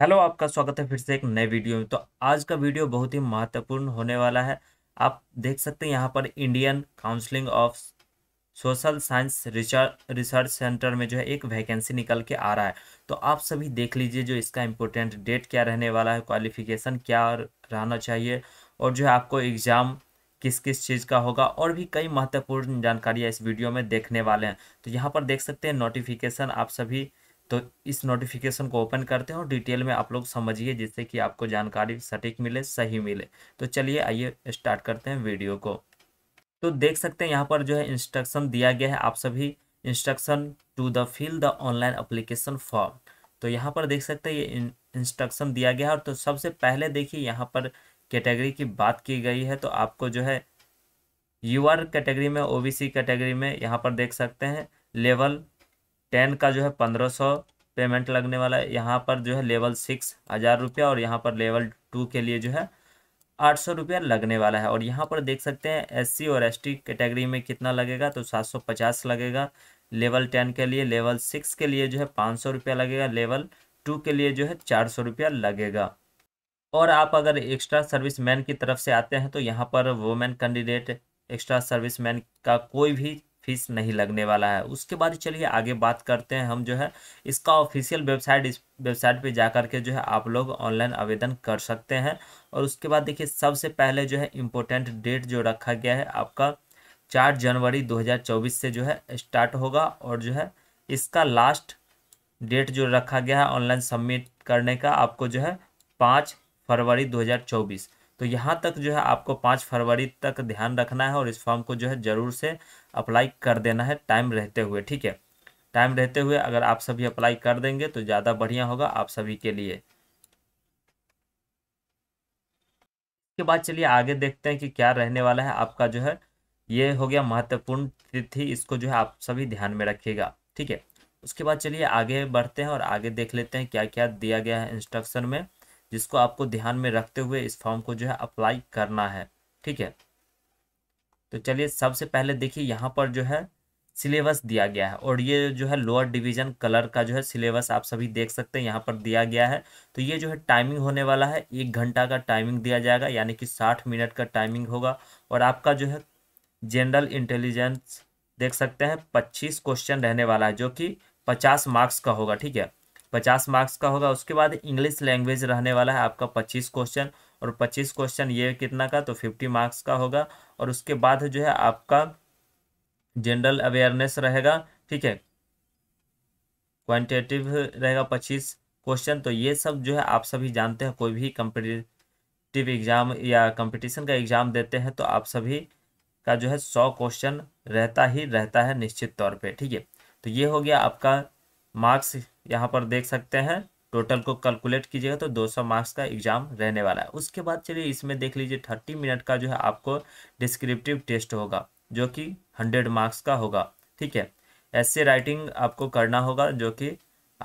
hello आपका स्वागत है फिर से एक नए वीडियो में तो आज का वीडियो बहुत ही महत्वपूर्ण होने वाला है आप देख सकते हैं यहाँ पर Indian counselling of social science research centre में जो है एक वैकेंसी निकल के आ रहा है तो आप सभी देख लीजिए जो इसका इम्पोर्टेंट डेट क्या रहने वाला है क्वालिफिकेशन क्या रहना चाहिए और जो है आपको एग्ज़ाम किस किस चीज़ का होगा और भी कई महत्वपूर्ण जानकारियाँ इस वीडियो में देखने वाले हैं तो यहाँ पर देख सकते हैं नोटिफिकेशन आप सभी तो इस नोटिफिकेशन को ओपन करते हैं और डिटेल में आप लोग समझिए जिससे कि आपको जानकारी सटीक मिले सही मिले तो चलिए आइए स्टार्ट करते हैं वीडियो को तो देख सकते हैं यहाँ पर जो है इंस्ट्रक्शन दिया गया है आप सभी instruction to the fill the online application form तो यहाँ पर देख सकते हैं ये इंस्ट्रक्शन दिया गया है और तो सबसे पहले देखिए यहाँ पर कैटेगरी की बात की गई है तो आपको जो है यूआर कैटेगरी में ओबीसी कैटेगरी में यहाँ पर देख सकते हैं लेवल टेन का जो है पंद्रह सौ पेमेंट लगने वाला है यहाँ पर जो है लेवल सिक्स हज़ार रुपया और यहाँ पर लेवल टू के लिए जो है आठ सौ रुपया लगने वाला है और यहाँ पर देख सकते हैं एससी और एसटी कैटेगरी में कितना लगेगा तो सात सौ पचास लगेगा लेवल टेन के लिए लेवल सिक्स के लिए जो है पाँच सौ रुपया लगेगा लेवल टू के लिए जो है चार सौ रुपया लगेगा और आप अगर एक्स्ट्रा सर्विस मैन की तरफ से आते हैं तो यहाँ पर women candidate extra service man का कोई भी फीस नहीं लगने वाला है उसके बाद चलिए आगे बात करते हैं हम जो है इसका ऑफिशियल वेबसाइट इस वेबसाइट पे जा कर के जो है आप लोग ऑनलाइन आवेदन कर सकते हैं और उसके बाद देखिए सबसे पहले जो है इम्पोर्टेंट डेट जो रखा गया है आपका चार जनवरी 2024 से जो है स्टार्ट होगा और जो है इसका लास्ट डेट जो रखा गया है ऑनलाइन सबमिट करने का आपको जो है पाँच फरवरी दो तो यहाँ तक जो है आपको पाँच फरवरी तक ध्यान रखना है और इस फॉर्म को जो है ज़रूर से अप्लाई कर देना है टाइम रहते हुए ठीक है टाइम रहते हुए अगर आप सभी अप्लाई कर देंगे तो ज़्यादा बढ़िया होगा आप सभी के लिए के बाद चलिए आगे देखते हैं कि क्या रहने वाला है आपका जो है ये हो गया महत्वपूर्ण तिथि इसको जो है आप सभी ध्यान में रखिएगा ठीक है उसके बाद चलिए आगे बढ़ते हैं और आगे देख लेते हैं क्या क्या दिया गया है इंस्ट्रक्शन में जिसको आपको ध्यान में रखते हुए इस फॉर्म को जो है अप्लाई करना है ठीक है तो चलिए सबसे पहले देखिए यहाँ पर जो है सिलेबस दिया गया है और ये जो है लोअर डिवीजन कलर का जो है सिलेबस आप सभी देख सकते हैं यहाँ पर दिया गया है तो ये जो है टाइमिंग होने वाला है एक घंटा का टाइमिंग दिया जाएगा यानी कि साठ मिनट का टाइमिंग होगा और आपका जो है जनरल इंटेलिजेंस देख सकते हैं पच्चीस क्वेश्चन रहने वाला है जो कि पचास मार्क्स का होगा ठीक है पचास मार्क्स का होगा उसके बाद इंग्लिश लैंग्वेज रहने वाला है आपका पच्चीस क्वेश्चन और पच्चीस क्वेश्चन ये कितना का तो फिफ्टी मार्क्स का होगा और उसके बाद जो है आपका जनरल अवेयरनेस रहेगा ठीक है क्वांटिटेटिव रहेगा पच्चीस क्वेश्चन तो ये सब जो है आप सभी जानते हैं कोई भी कम्पिटिटिव एग्ज़ाम या कंपटीशन का एग्ज़ाम देते हैं तो आप सभी का जो है सौ क्वेश्चन रहता ही रहता है निश्चित तौर पे ठीक है तो ये हो गया आपका मार्क्स यहाँ पर देख सकते हैं टोटल को कैलकुलेट कीजिएगा तो 200 मार्क्स का एग्जाम रहने वाला है उसके बाद चलिए इसमें देख लीजिए 30 मिनट का जो है आपको डिस्क्रिप्टिव टेस्ट होगा जो कि 100 मार्क्स का होगा ठीक है ऐसे राइटिंग आपको करना होगा जो कि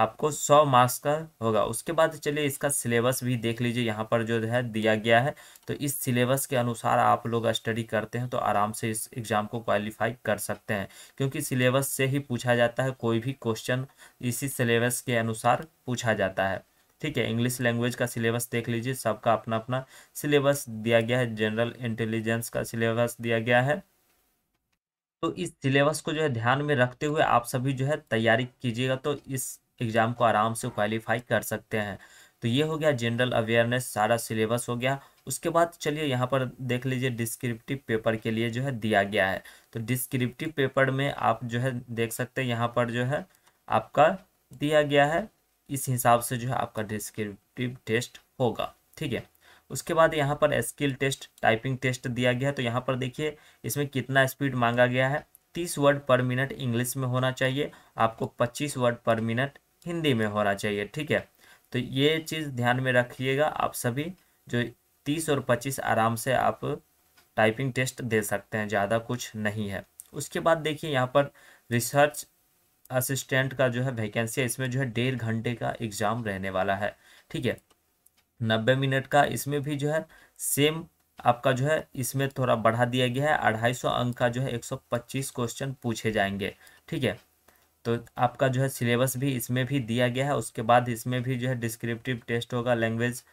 आपको सौ मार्क्स का होगा उसके बाद चलिए इसका सिलेबस भी देख लीजिए यहाँ पर जो है दिया गया है तो इस सिलेबस के अनुसार आप लोग स्टडी करते हैं तो आराम से इस एग्ज़ाम को क्वालिफाई कर सकते हैं क्योंकि सिलेबस से ही पूछा जाता है कोई भी क्वेश्चन इसी सिलेबस के अनुसार पूछा जाता है ठीक है इंग्लिश लैंग्वेज का सिलेबस देख लीजिए सबका अपना अपना सिलेबस दिया गया है जनरल इंटेलिजेंस का सिलेबस दिया गया है तो इस सिलेबस को जो है ध्यान में रखते हुए आप सभी जो है तैयारी कीजिएगा तो इस एग्ज़ाम को आराम से क्वालिफाई कर सकते हैं तो ये हो गया जनरल अवेयरनेस सारा सिलेबस हो गया उसके बाद चलिए यहाँ पर देख लीजिए डिस्क्रिप्टिव पेपर के लिए जो है दिया गया है तो डिस्क्रिप्टिव पेपर में आप जो है देख सकते हैं यहाँ पर जो है आपका दिया गया है इस हिसाब से जो है आपका डिस्क्रिप्टिव टेस्ट होगा ठीक है उसके बाद यहाँ पर स्किल टेस्ट टाइपिंग टेस्ट दिया गया है तो यहाँ पर देखिए इसमें कितना स्पीड मांगा गया है तीस वर्ड पर मिनट इंग्लिश में होना चाहिए आपको पच्चीस वर्ड पर मिनट हिंदी में होना चाहिए ठीक है तो ये चीज़ ध्यान में रखिएगा आप सभी जो तीस और पच्चीस आराम से आप टाइपिंग टेस्ट दे सकते हैं ज़्यादा कुछ नहीं है उसके बाद देखिए यहाँ पर रिसर्च असिस्टेंट का जो है वैकेंसी है इसमें जो है डेढ़ घंटे का एग्ज़ाम रहने वाला है ठीक है नब्बे मिनट का इसमें भी जो है सेम आपका जो है इसमें थोड़ा बढ़ा दिया गया है अढ़ाई सौ अंक का जो है एक सौ पच्चीस क्वेश्चन पूछे जाएंगे ठीक है तो आपका जो है सिलेबस भी इसमें भी दिया गया है उसके बाद इसमें भी जो है डिस्क्रिप्टिव टेस्ट होगा लैंग्वेज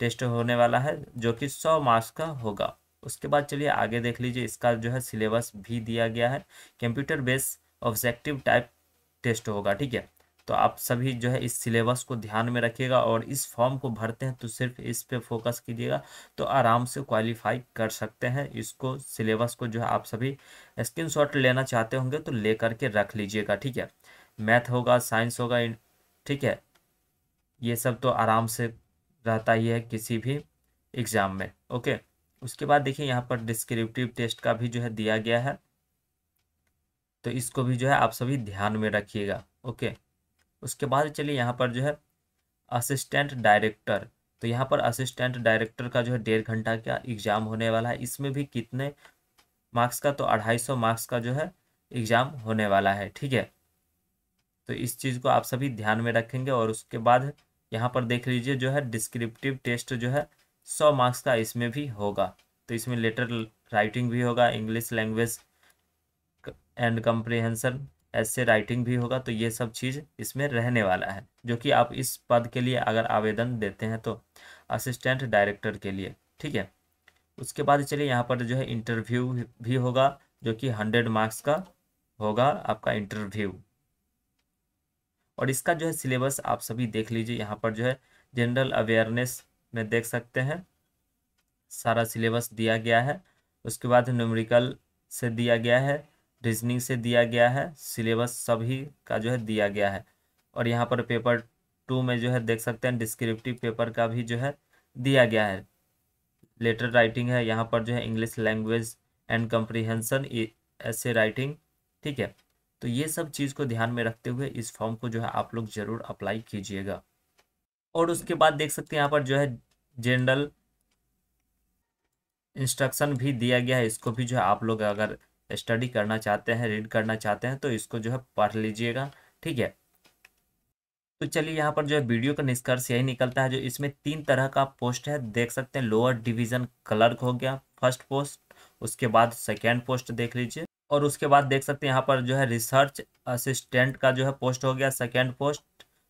टेस्ट होने वाला है जो कि सौ मार्क्स का होगा उसके बाद चलिए आगे देख लीजिए इसका जो है सिलेबस भी दिया गया है computer base objective type test होगा ठीक है तो आप सभी जो है इस सिलेबस को ध्यान में रखिएगा और इस फॉर्म को भरते हैं तो सिर्फ इस पे फोकस कीजिएगा तो आराम से क्वालिफाई कर सकते हैं इसको सिलेबस को जो है आप सभी स्क्रीनशॉट लेना चाहते होंगे तो ले करके रख लीजिएगा ठीक है मैथ होगा साइंस होगा ठीक है ये सब तो आराम से रहता ही है किसी भी एग्ज़ाम में ओके उसके बाद देखिए यहाँ पर डिस्क्रिप्टिव टेस्ट का भी जो है दिया गया है तो इसको भी जो है आप सभी ध्यान में रखिएगा ओके उसके बाद चलिए यहाँ पर जो है असिस्टेंट डायरेक्टर तो यहाँ पर असिस्टेंट डायरेक्टर का जो है डेढ़ घंटा का एग्ज़ाम होने वाला है इसमें भी कितने मार्क्स का तो अढ़ाई सौ मार्क्स का जो है एग्ज़ाम होने वाला है ठीक है तो इस चीज़ को आप सभी ध्यान में रखेंगे और उसके बाद यहाँ पर देख लीजिए जो है डिस्क्रिप्टिव टेस्ट जो है सौ मार्क्स का इसमें भी होगा तो इसमें लेटर राइटिंग भी होगा इंग्लिश लैंग्वेज एंड कंप्रिहेंसन ऐसे राइटिंग भी होगा तो ये सब चीज़ इसमें रहने वाला है जो कि आप इस पद के लिए अगर आवेदन देते हैं तो असिस्टेंट डायरेक्टर के लिए ठीक है उसके बाद चलिए यहाँ पर जो है इंटरव्यू भी होगा जो कि हंड्रेड मार्क्स का होगा आपका इंटरव्यू और इसका जो है सिलेबस आप सभी देख लीजिए यहाँ पर जो है जनरल अवेयरनेस में देख सकते हैं सारा सिलेबस दिया गया है उसके बाद न्यूमरिकल से दिया गया है रीजनिंग से दिया गया है सिलेबस सभी का जो है दिया गया है और यहाँ पर पेपर टू में जो है देख सकते हैं डिस्क्रिप्टिव पेपर का भी जो है दिया गया है लेटर राइटिंग है यहाँ पर जो है इंग्लिश लैंग्वेज एंड कंप्रीहेंसन ऐसे राइटिंग ठीक है तो ये सब चीज़ को ध्यान में रखते हुए इस फॉर्म को जो है आप लोग ज़रूर अप्लाई कीजिएगा और उसके बाद देख सकते हैं यहाँ पर जो है जनरल इंस्ट्रक्शन भी दिया गया है इसको भी जो है आप लोग अगर स्टडी करना चाहते हैं रीड करना चाहते हैं तो इसको जो है पढ़ लीजिएगा ठीक है तो चलिए यहाँ पर जो है वीडियो का निष्कर्ष यही निकलता है जो इसमें तीन तरह का पोस्ट है देख सकते हैं लोअर डिवीजन क्लर्क हो गया फर्स्ट पोस्ट उसके बाद सेकेंड पोस्ट देख लीजिए और उसके बाद देख सकते हैं यहाँ पर जो है रिसर्च असिस्टेंट का जो है पोस्ट हो गया सेकेंड पोस्ट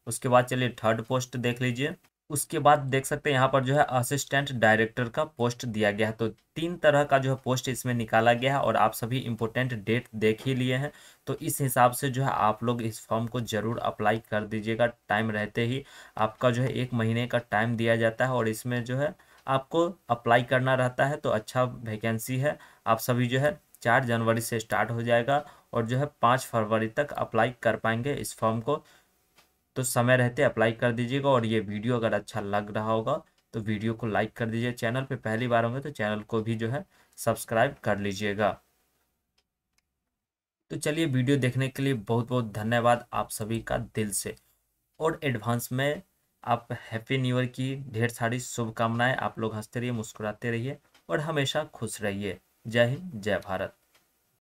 उसके बाद चलिए थर्ड पोस्ट देख लीजिए उसके बाद देख सकते हैं यहाँ पर जो है असिस्टेंट डायरेक्टर का पोस्ट दिया गया है तो तीन तरह का जो है पोस्ट इसमें निकाला गया है और आप सभी इम्पोर्टेंट डेट देख ही लिए हैं तो इस हिसाब से जो है आप लोग इस फॉर्म को ज़रूर अप्लाई कर दीजिएगा टाइम रहते ही आपका जो है एक महीने का टाइम दिया जाता है और इसमें जो है आपको अप्लाई करना रहता है तो अच्छा वैकेंसी है आप सभी जो है चार जनवरी से स्टार्ट हो जाएगा और जो है पाँच फरवरी तक अप्लाई कर पाएंगे इस फॉर्म को तो समय रहते अप्लाई कर दीजिएगा और ये वीडियो अगर अच्छा लग रहा होगा तो वीडियो को लाइक कर दीजिए चैनल पे पहली बार होंगे तो चैनल को भी जो है सब्सक्राइब कर लीजिएगा तो चलिए वीडियो देखने के लिए बहुत बहुत धन्यवाद आप सभी का दिल से और एडवांस में आप हैप्पी न्यू ईयर की ढेर सारी शुभकामनाएं आप लोग हंसते रहिए मुस्कुराते रहिए और हमेशा खुश रहिए जय हिंद जय भारत